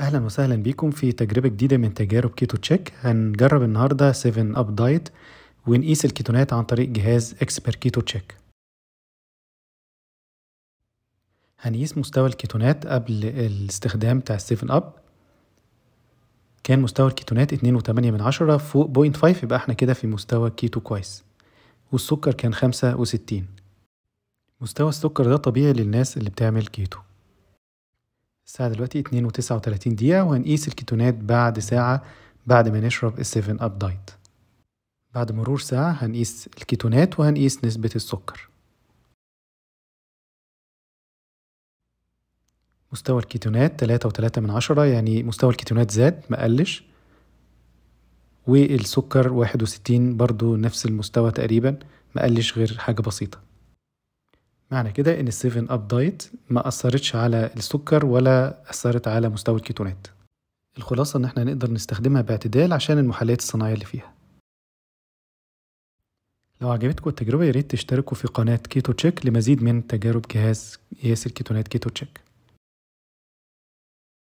اهلا وسهلا بيكم في تجربه جديده من تجارب كيتو تشيك هنجرب النهارده 7 اب دايت ونقيس الكيتونات عن طريق جهاز اكسبر كيتو تشيك هنقيس مستوى الكيتونات قبل الاستخدام بتاع 7 اب كان مستوى الكيتونات 2.8 من عشرة فوق 0.5 يبقى احنا كده في مستوى كيتو كويس والسكر كان 65 مستوى السكر ده طبيعي للناس اللي بتعمل كيتو الساعة دلوقتي 2 و39 دقيقة وهنقيس الكيتونات بعد ساعة بعد ما نشرب السيفن أب دايت بعد مرور ساعة هنقيس الكيتونات وهنقيس نسبة السكر مستوى الكيتونات 3.3 من عشرة يعني مستوى الكيتونات زاد ما قلش والسكر 61 برضو نفس المستوى تقريبا ما قلش غير حاجة بسيطة معنى كده ان السيفن اب دايت ما اثرتش على السكر ولا اثرت على مستوى الكيتونات الخلاصه ان احنا نقدر نستخدمها باعتدال عشان المحليات الصناعيه اللي فيها لو عجبتكم التجربه يا ريت تشتركوا في قناه كيتو تشيك لمزيد من تجارب جهاز قياس الكيتونات كيتو تشيك